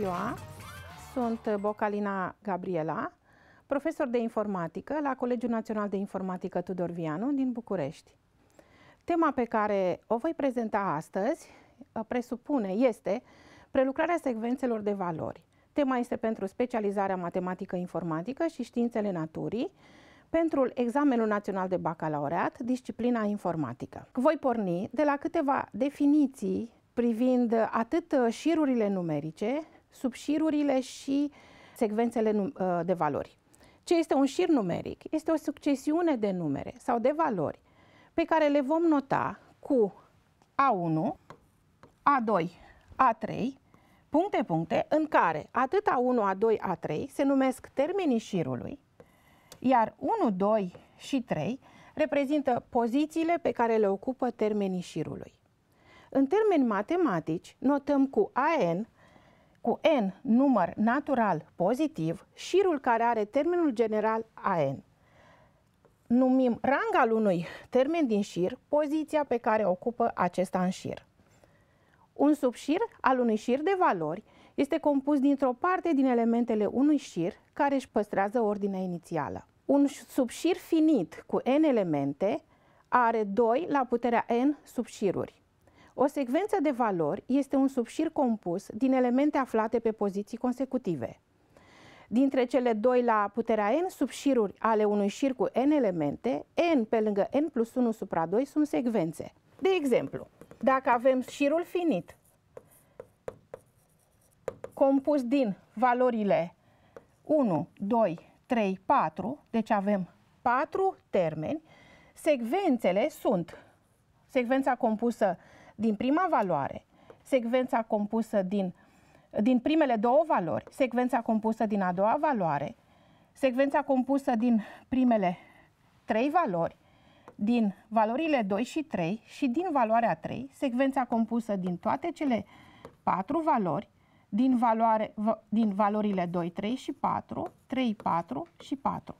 ziua! Sunt uh, Bocalina Gabriela, profesor de informatică la Colegiul Național de Informatică Tudor Vianu din București. Tema pe care o voi prezenta astăzi uh, presupune, este prelucrarea secvențelor de valori. Tema este pentru specializarea matematică-informatică și științele naturii, pentru examenul național de bacalaureat, disciplina informatică. Voi porni de la câteva definiții privind uh, atât șirurile numerice, subșirurile și secvențele uh, de valori. Ce este un șir numeric? Este o succesiune de numere sau de valori pe care le vom nota cu A1, A2, A3, puncte, puncte, în care atât A1, A2, A3 se numesc termenii șirului, iar 1, 2 și 3 reprezintă pozițiile pe care le ocupă termenii șirului. În termeni matematici, notăm cu AN cu N număr natural pozitiv, șirul care are termenul general AN. Numim rang al unui termen din șir poziția pe care o ocupă acesta în șir. Un subșir al unui șir de valori este compus dintr-o parte din elementele unui șir care își păstrează ordinea inițială. Un subșir finit cu n elemente are 2 la puterea n subșiruri. O secvență de valori este un subșir compus din elemente aflate pe poziții consecutive. Dintre cele 2 la puterea n subșiruri ale unui șir cu n elemente, n pe lângă n plus 1 supra 2 sunt secvențe. De exemplu, dacă avem șirul finit compus din valorile 1, 2, 3, 4, deci avem 4 termeni, secvențele sunt secvența compusă din prima valoare, secvența compusă din, din primele două valori, secvența compusă din a doua valoare, secvența compusă din primele trei valori, din valorile 2 și 3 și din valoarea 3, secvența compusă din toate cele patru valori, din, valoare, din valorile 2, 3 și 4, 3, 4 și 4.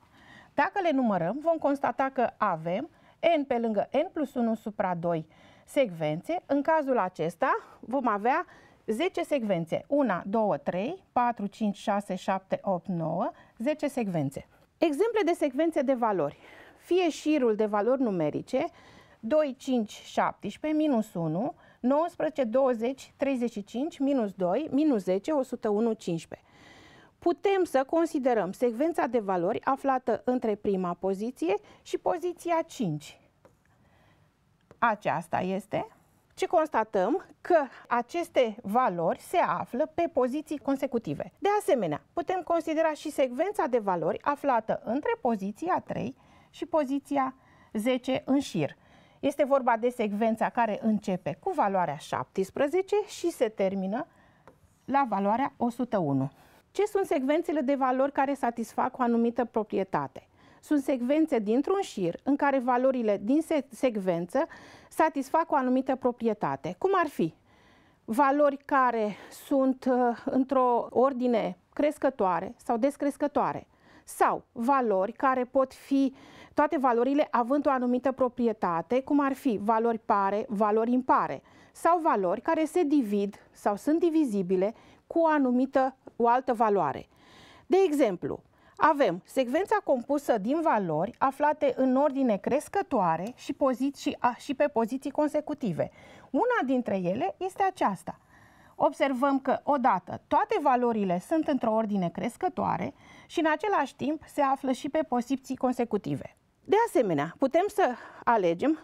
Dacă le numărăm, vom constata că avem n pe lângă n plus 1 supra 2 secvențe. În cazul acesta vom avea 10 secvențe. 1, 2, 3, 4, 5, 6, 7, 8, 9, 10 secvențe. Exemple de secvențe de valori. Fie șirul de valori numerice 2, 5, 17, minus 1, 19, 20, 35, minus 2, minus 10, 101, 15. Putem să considerăm secvența de valori aflată între prima poziție și poziția 5 aceasta este ci constatăm că aceste valori se află pe poziții consecutive. De asemenea, putem considera și secvența de valori aflată între poziția 3 și poziția 10 în șir. Este vorba de secvența care începe cu valoarea 17 și se termină la valoarea 101. Ce sunt secvențele de valori care satisfac o anumită proprietate? sunt secvențe dintr-un șir în care valorile din se- secvență satisfac o anumită proprietate. Cum ar fi? Valori care sunt uh, într-o ordine crescătoare sau descrescătoare sau valori care pot fi toate valorile având o anumită proprietate, cum ar fi valori pare, valori impare sau valori care se divid sau sunt divizibile cu o anumită, o altă valoare. De exemplu, avem secvența compusă din valori aflate în ordine crescătoare și, poziții, și pe poziții consecutive. Una dintre ele este aceasta. Observăm că, odată, toate valorile sunt într-o ordine crescătoare și, în același timp, se află și pe poziții consecutive. De asemenea, putem să alegem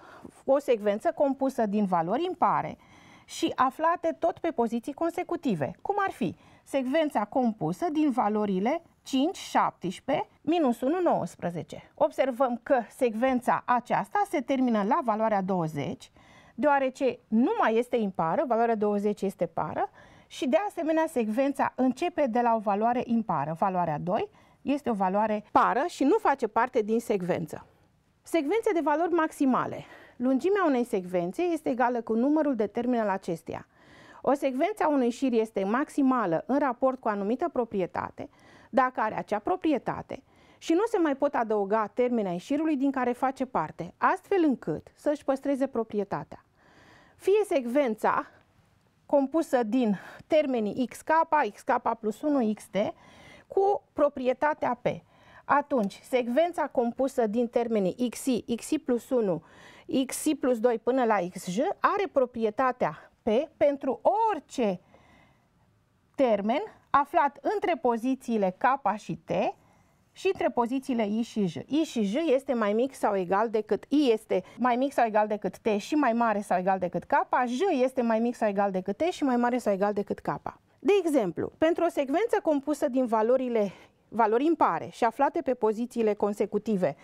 o secvență compusă din valori impare și aflate tot pe poziții consecutive, cum ar fi secvența compusă din valorile 5, 17, minus 1, 19. Observăm că secvența aceasta se termină la valoarea 20, deoarece nu mai este impară, valoarea 20 este pară, și de asemenea secvența începe de la o valoare impară. Valoarea 2 este o valoare pară și nu face parte din secvență. Secvențe de valori maximale. Lungimea unei secvențe este egală cu numărul de termen al acesteia. O secvență a unui șir este maximală în raport cu o anumită proprietate, dacă are acea proprietate și nu se mai pot adăuga termeni ieșirului din care face parte, astfel încât să-și păstreze proprietatea. Fie secvența compusă din termenii XK, XK plus 1, XT, cu proprietatea P. Atunci, secvența compusă din termenii XI, XI plus 1, XI plus 2 până la XJ are proprietatea P pentru orice termen aflat între pozițiile K și T și între pozițiile I și J. I și J este mai mic sau egal decât I este mai mic sau egal decât T și mai mare sau egal decât K, J este mai mic sau egal decât T și mai mare sau egal decât K. De exemplu, pentru o secvență compusă din valorile valori impare și aflate pe pozițiile consecutive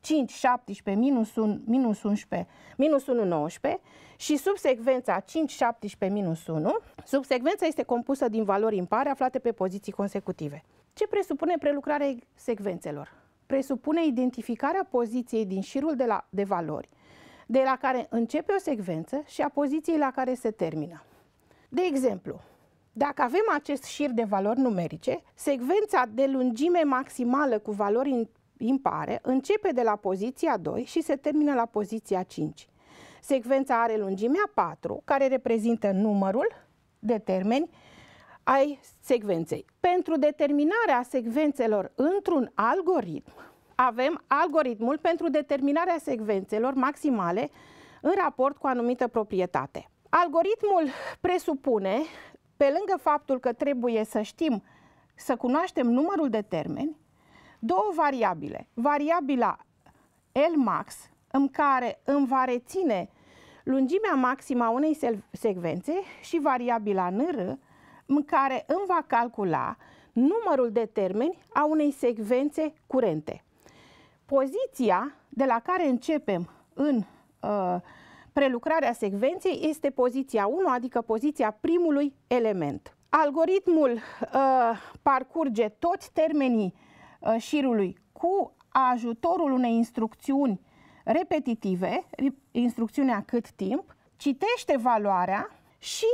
5, 17, minus 1, minus 11, minus 1, 19 și subsecvența 5, 17, minus 1. Subsecvența este compusă din valori impare aflate pe poziții consecutive. Ce presupune prelucrarea secvențelor? Presupune identificarea poziției din șirul de, la, de valori, de la care începe o secvență și a poziției la care se termină. De exemplu, dacă avem acest șir de valori numerice, secvența de lungime maximală cu valori impare începe de la poziția 2 și se termină la poziția 5. Secvența are lungimea 4, care reprezintă numărul de termeni ai secvenței. Pentru determinarea secvențelor într-un algoritm, avem algoritmul pentru determinarea secvențelor maximale în raport cu anumită proprietate. Algoritmul presupune, pe lângă faptul că trebuie să știm, să cunoaștem numărul de termeni, două variabile. Variabila L max, în care îmi va reține lungimea maximă a unei secvențe și variabila NR, în care îmi va calcula numărul de termeni a unei secvențe curente. Poziția de la care începem în uh, prelucrarea secvenței este poziția 1, adică poziția primului element. Algoritmul uh, parcurge toți termenii Uh, șirului cu ajutorul unei instrucțiuni repetitive, instrucțiunea cât timp, citește valoarea și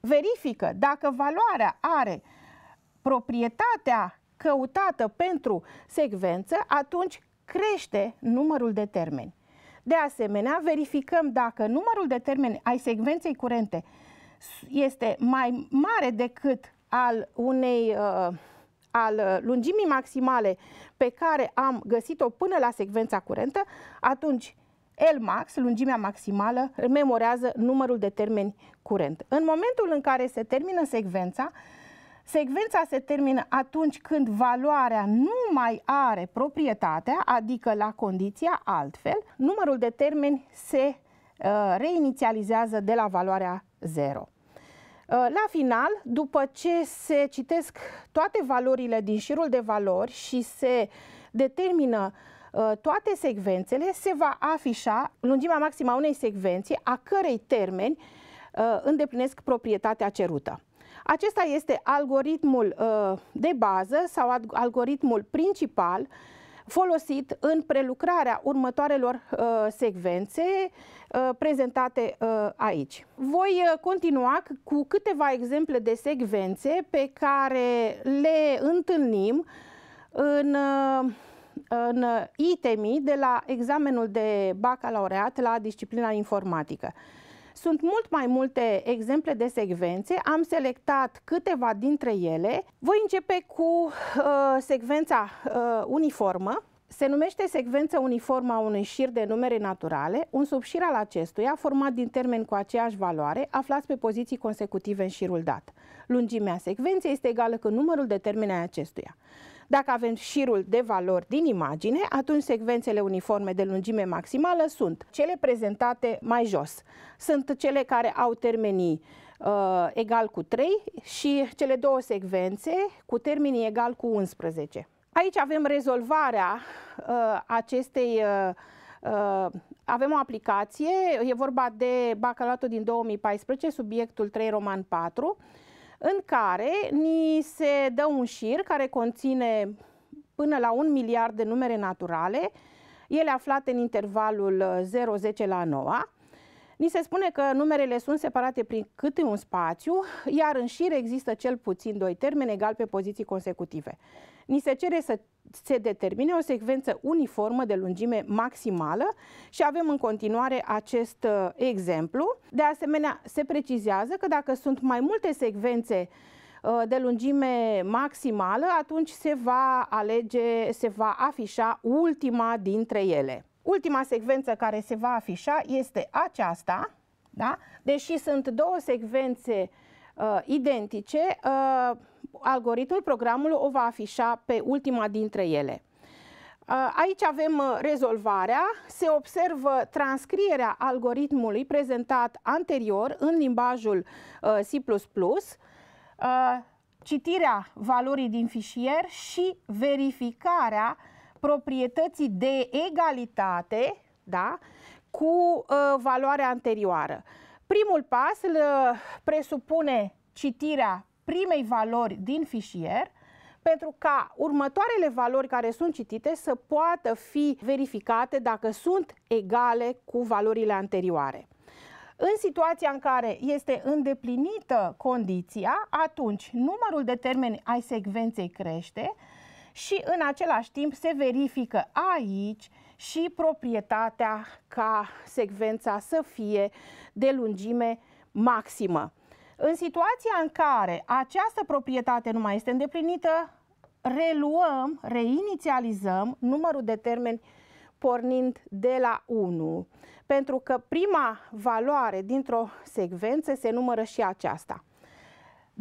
verifică dacă valoarea are proprietatea căutată pentru secvență, atunci crește numărul de termeni. De asemenea, verificăm dacă numărul de termeni ai secvenței curente este mai mare decât al unei uh, al uh, lungimii maximale pe care am găsit-o până la secvența curentă, atunci Lmax, lungimea maximală, memorează numărul de termeni curent. În momentul în care se termină secvența, secvența se termină atunci când valoarea nu mai are proprietatea, adică la condiția altfel, numărul de termeni se uh, reinițializează de la valoarea 0. Uh, la final, după ce se citesc toate valorile din șirul de valori și se determină uh, toate secvențele, se va afișa lungimea maximă a unei secvenții a cărei termeni uh, îndeplinesc proprietatea cerută. Acesta este algoritmul de bază sau algoritmul principal folosit în prelucrarea următoarelor uh, secvențe uh, prezentate uh, aici. Voi uh, continua cu câteva exemple de secvențe pe care le întâlnim în, uh, în itemii de la examenul de bacalaureat la disciplina informatică. Uh, sunt mult mai multe exemple de secvențe, am selectat câteva dintre ele. Voi începe cu uh, secvența uh, uniformă. Se numește secvență uniformă a unui șir de numere naturale, un subșir al acestuia, format din termeni cu aceeași valoare, aflați pe poziții consecutive în șirul dat. Lungimea secvenței este egală cu numărul de termeni ai acestuia. Dacă avem șirul de valori din imagine, atunci secvențele uniforme de lungime maximală sunt cele prezentate mai jos. Sunt cele care au termenii uh, egal cu 3 și cele două secvențe cu termenii egal cu 11. Aici avem rezolvarea uh, acestei uh, Uh, avem o aplicație, e vorba de bacalatul din 2014, subiectul 3 roman 4 în care ni se dă un șir care conține până la un miliard de numere naturale, ele aflate în intervalul 0-10 uh, la 9 Ni se spune că numerele sunt separate prin câte un spațiu, iar în șir există cel puțin doi termeni egal pe poziții consecutive. Ni se cere să se determine o secvență uniformă de lungime maximală și avem în continuare acest uh, exemplu. De asemenea, se precizează că dacă sunt mai multe secvențe uh, de lungime maximală, atunci se va alege, se va afișa ultima dintre ele. Ultima secvență care se va afișa este aceasta, da? deși sunt două secvențe uh, identice, uh, algoritmul programului o va afișa pe ultima dintre ele. Uh, aici avem uh, rezolvarea, se observă transcrierea algoritmului prezentat anterior în limbajul uh, C++, citirea valorii din fișier și verificarea proprietății de egalitate da, cu uh, valoarea anterioară. Primul pas îl ă, presupune citirea primei valori din fișier, pentru ca următoarele valori care sunt citite să poată fi verificate dacă sunt egale cu valorile anterioare. În situația în care este îndeplinită condiția, atunci numărul de termeni ai secvenței crește, și în același timp se verifică aici și proprietatea ca secvența să fie de lungime maximă. În situația în care această proprietate nu mai este îndeplinită, reluăm, reinițializăm numărul de termeni pornind de la 1, pentru că prima valoare dintr-o secvență se numără și aceasta.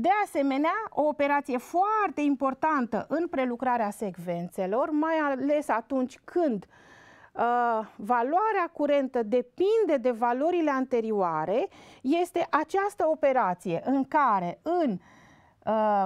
De asemenea, o operație foarte importantă în prelucrarea secvențelor, mai ales atunci când uh, valoarea curentă depinde de valorile anterioare, este această operație în care în uh,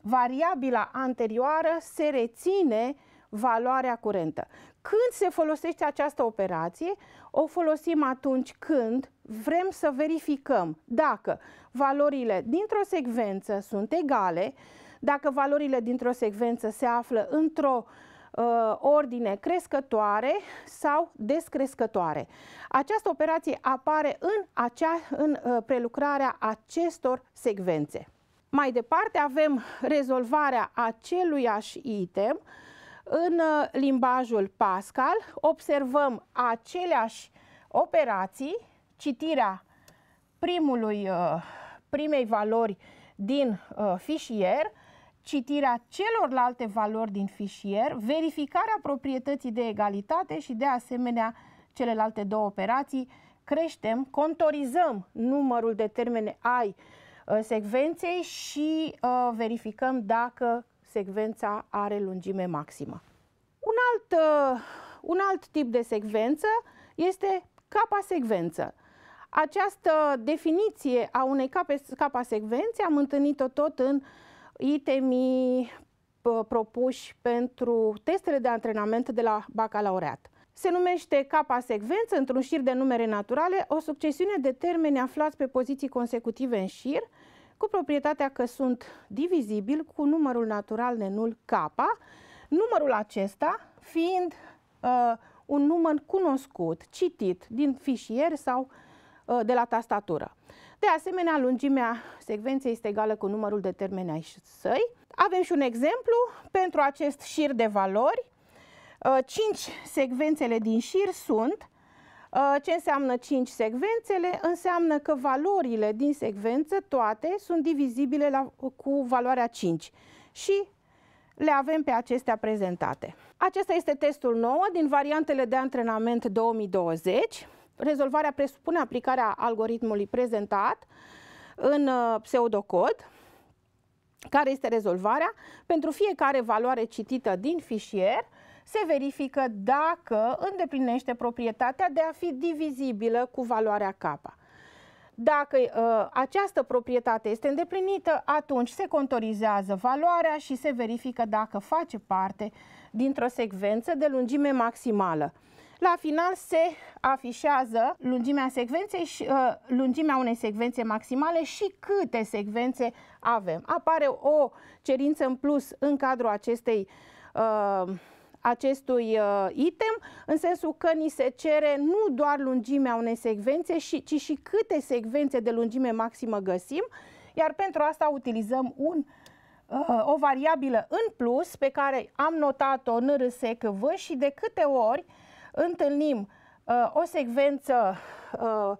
variabila anterioară se reține valoarea curentă. Când se folosește această operație, o folosim atunci când vrem să verificăm dacă valorile dintr-o secvență sunt egale, dacă valorile dintr-o secvență se află într-o uh, ordine crescătoare sau descrescătoare. Această operație apare în, acea, în uh, prelucrarea acestor secvențe. Mai departe avem rezolvarea aceluiași item uh, în uh, limbajul Pascal observăm aceleași operații, citirea primului, uh, primei valori din uh, fișier, citirea celorlalte valori din fișier, verificarea proprietății de egalitate și de asemenea celelalte două operații, creștem, contorizăm numărul de termene ai secvenței și uh, verificăm dacă secvența are lungime maximă. Un alt, uh, un alt tip de secvență este capa secvență. Această definiție a unei cape, capa secvențe am întâlnit-o tot în itemii propuși pentru testele de antrenament de la bacalaureat. Se numește capa secvență, într-un șir de numere naturale, o succesiune de termeni aflați pe poziții consecutive în șir, cu proprietatea că sunt divizibil cu numărul natural nenul K, numărul acesta fiind uh, un număr cunoscut, citit din fișier sau uh, de la tastatură. De asemenea, lungimea secvenței este egală cu numărul de termeni ai săi. Avem și un exemplu pentru acest șir de valori. Uh, cinci secvențele din șir sunt Uh, ce înseamnă 5 secvențele? Înseamnă că valorile din secvență, toate, sunt divizibile la, cu valoarea 5 și le avem pe acestea prezentate. Acesta este testul nou din variantele de antrenament 2020. Rezolvarea presupune aplicarea algoritmului prezentat în uh, pseudocod, care este rezolvarea. Pentru fiecare valoare citită din fișier, se verifică dacă îndeplinește proprietatea de a fi divizibilă cu valoarea capa. Dacă uh, această proprietate este îndeplinită, atunci se contorizează valoarea și se verifică dacă face parte dintr-o secvență de lungime maximală. La final se afișează lungimea secvenței și uh, lungimea unei secvențe maximale și câte secvențe avem. Apare o cerință în plus în cadrul acestei uh, acestui uh, item, în sensul că ni se cere nu doar lungimea unei secvențe, și ci și câte secvențe de lungime maximă găsim, iar pentru asta utilizăm un uh, o variabilă în plus pe care am notat-o în RSECV și de câte ori întâlnim uh, o secvență uh,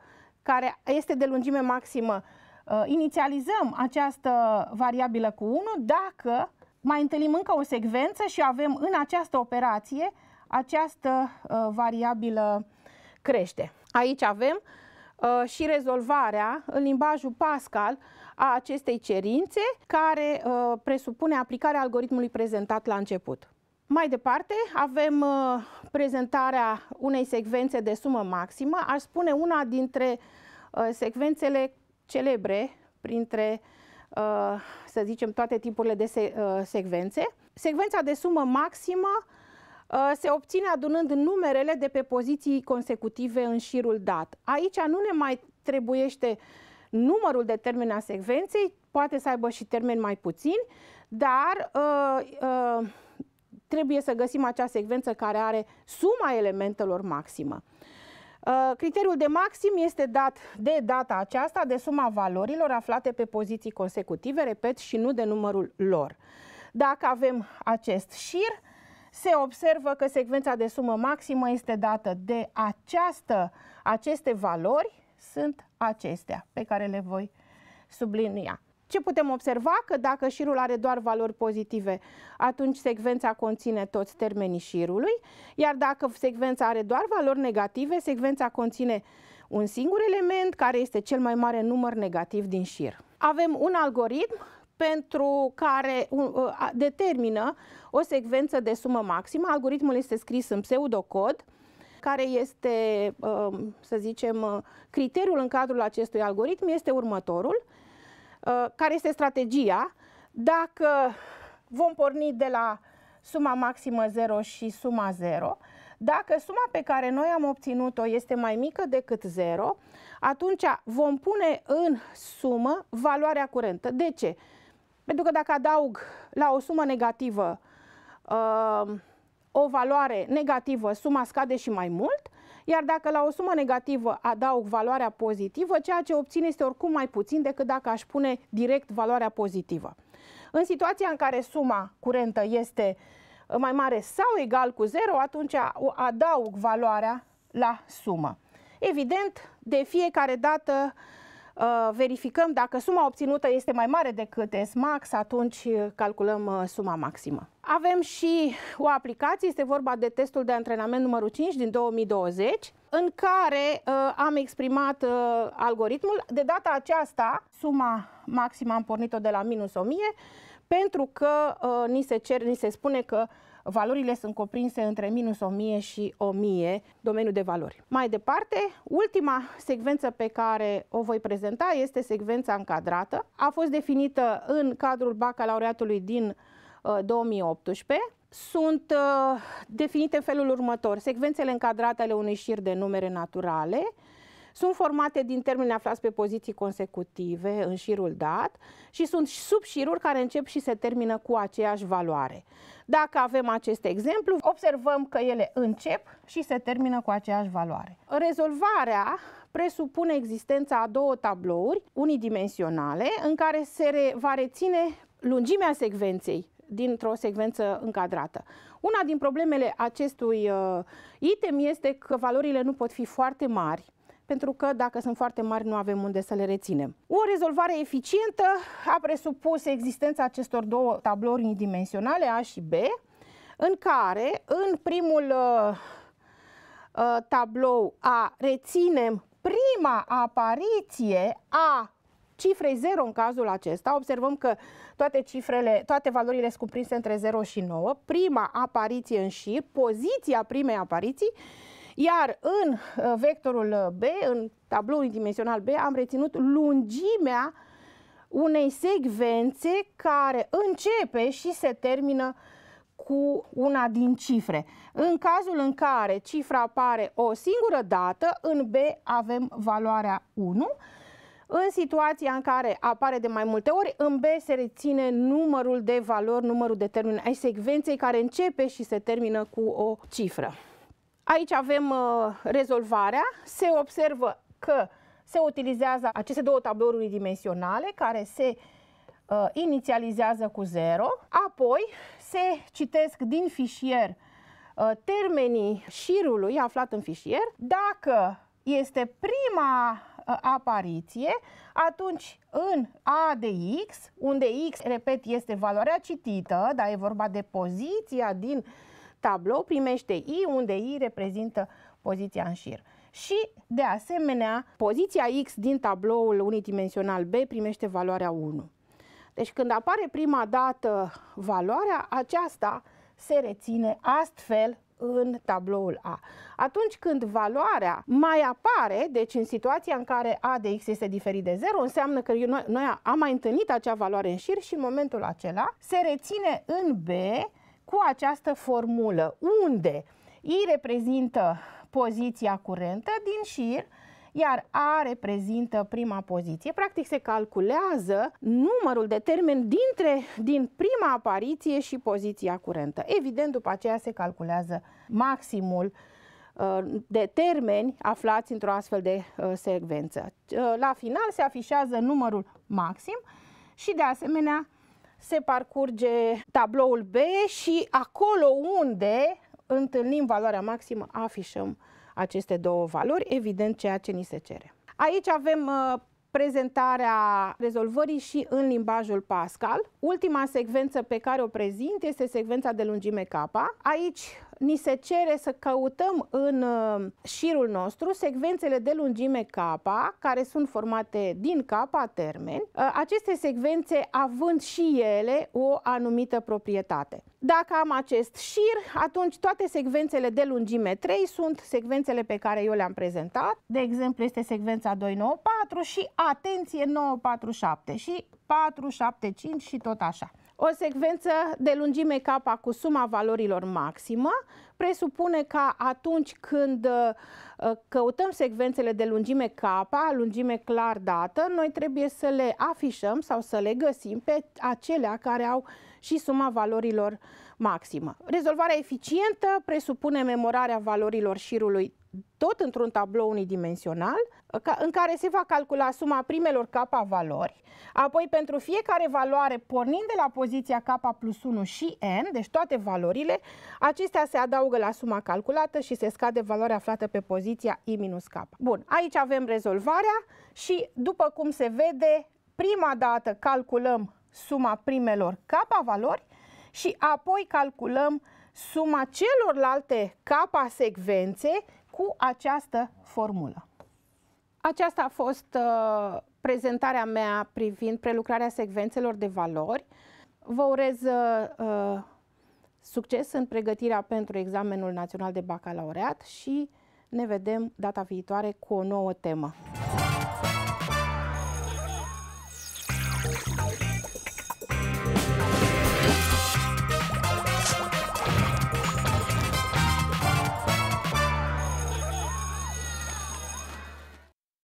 care este de lungime maximă, uh, inițializăm această variabilă cu 1 dacă mai întâlnim încă o secvență și avem în această operație această uh, variabilă crește. Aici avem uh, și rezolvarea în limbajul Pascal a acestei cerințe care uh, presupune aplicarea algoritmului prezentat la început. Mai departe avem uh, prezentarea unei secvențe de sumă maximă, aș spune una dintre uh, secvențele celebre printre uh, Uh, să zicem, toate tipurile de uh, secvențe. Secvența de sumă maximă uh, se obține adunând numerele de pe poziții consecutive în șirul dat. Aici nu ne mai trebuiește numărul de termeni a secvenței, poate să aibă și termeni mai puțini, dar uh, uh, trebuie să găsim acea secvență care are suma elementelor maximă. Uh, criteriul de maxim este dat de data aceasta de suma valorilor aflate pe poziții consecutive, repet, și nu de numărul lor. Dacă avem acest șir, se observă că secvența de sumă maximă este dată de această, aceste valori, sunt acestea pe care le voi sublinia. Ce putem observa? Că dacă șirul are doar valori pozitive, atunci secvența conține toți termenii șirului, iar dacă secvența are doar valori negative, secvența conține un singur element care este cel mai mare număr negativ din șir. Avem un algoritm pentru care uh, uh, determină o secvență de sumă maximă. Algoritmul este scris în pseudocod, care este, uh, să zicem, criteriul în cadrul acestui algoritm este următorul. Uh, care este strategia, dacă vom porni de la suma maximă 0 și suma 0, dacă suma pe care noi am obținut-o este mai mică decât 0, atunci vom pune în sumă valoarea curentă. De ce? Pentru că dacă adaug la o sumă negativă uh, o valoare negativă, suma scade și mai mult, iar dacă la o sumă negativă adaug valoarea pozitivă, ceea ce obțin este oricum mai puțin decât dacă aș pune direct valoarea pozitivă. În situația în care suma curentă este uh, mai mare sau egal cu 0, atunci adaug valoarea la sumă. Evident, de fiecare dată Uh, verificăm dacă suma obținută este mai mare decât SMAX, atunci calculăm uh, suma maximă. Avem și o aplicație, este vorba de testul de antrenament numărul 5 din 2020, în care uh, am exprimat uh, algoritmul. De data aceasta, suma maximă am pornit-o de la minus 1000, pentru că uh, ni, se cer, ni se spune că uh, Valorile sunt cuprinse între minus 1000 și 1000, domeniul de valori. Mai departe, ultima secvență pe care o voi prezenta este secvența încadrată. A fost definită în cadrul bacalaureatului din 2018. Uh, sunt uh, definite în felul următor. Secvențele încadrate ale unui șir de numere naturale, sunt formate din termeni aflați pe poziții consecutive în șirul dat și sunt subșiruri care încep și se termină cu aceeași valoare. Dacă avem acest exemplu, observăm că ele încep și se termină cu aceeași valoare. Rezolvarea presupune existența a două tablouri unidimensionale în care se re, va reține lungimea secvenței dintr-o secvență încadrată. Una din problemele acestui uh, item este că valorile nu pot fi foarte mari pentru că dacă sunt foarte mari nu avem unde să le reținem. O rezolvare eficientă a presupus existența acestor două tablouri unidimensionale, A și B, în care în primul uh, uh, tablou A reținem prima apariție a cifrei 0 în cazul acesta. Observăm că toate cifrele, toate valorile sunt cuprinse între 0 și 9. Prima apariție în șir, poziția primei apariții iar în uh, vectorul uh, B, în tablou dimensional B, am reținut lungimea unei secvențe care începe și se termină cu una din cifre. În cazul în care cifra apare o singură dată, în B avem valoarea 1. În situația în care apare de mai multe ori, în B se reține numărul de valori, numărul de termeni ai secvenței care începe și se termină cu o cifră. Aici avem uh, rezolvarea. Se observă că se utilizează aceste două tablouri unidimensionale care se uh, inițializează cu 0, apoi se citesc din fișier uh, termenii șirului aflat în fișier. Dacă este prima apariție, atunci în A de X, unde X, repet, este valoarea citită, dar e vorba de poziția din uh, tablou primește I, unde I reprezintă poziția în șir. Și, de asemenea, poziția X din tabloul unidimensional B primește valoarea 1. Deci când apare prima dată valoarea, aceasta se reține astfel în tabloul A. Atunci când valoarea mai apare, deci în situația în care A de X este diferit de 0, înseamnă că noi, noi am mai întâlnit acea valoare în șir și în momentul acela se reține în B cu această formulă, unde I reprezintă poziția curentă din șir, iar A reprezintă prima poziție. Practic se calculează numărul de termeni dintre, din prima apariție și poziția curentă. Evident, după aceea se calculează maximul uh, de termeni aflați într-o astfel de uh, secvență. Uh, la final se afișează numărul maxim și de asemenea se parcurge tabloul B și acolo unde întâlnim valoarea maximă afișăm aceste două valori, evident ceea ce ni se cere. Aici avem uh, prezentarea rezolvării și în limbajul Pascal. Ultima secvență pe care o prezint este secvența de lungime K. Aici ni se cere să căutăm în uh, șirul nostru secvențele de lungime K, care sunt formate din K termen, uh, aceste secvențe având și ele o anumită proprietate. Dacă am acest șir, atunci toate secvențele de lungime 3 sunt secvențele pe care eu le-am prezentat. De exemplu, este secvența 294 și atenție 947 și 475 și tot așa. O secvență de lungime K cu suma valorilor maximă presupune că atunci când uh, căutăm secvențele de lungime K, lungime clar dată, noi trebuie să le afișăm sau să le găsim pe acelea care au și suma valorilor maximă. Rezolvarea eficientă presupune memorarea valorilor șirului tot într-un tablou unidimensional, uh, în care se va calcula suma primelor K valori, apoi pentru fiecare valoare, pornind de la poziția K plus 1 și N, deci toate valorile, acestea se adaugă la suma calculată și se scade valoarea aflată pe poziția I minus K. Bun, aici avem rezolvarea și, după cum se vede, prima dată calculăm suma primelor K valori și apoi calculăm suma celorlalte K secvențe cu această formulă. Aceasta a fost uh, prezentarea mea privind prelucrarea secvențelor de valori. Vă urez uh, uh, succes în pregătirea pentru examenul național de bacalaureat și ne vedem data viitoare cu o nouă temă.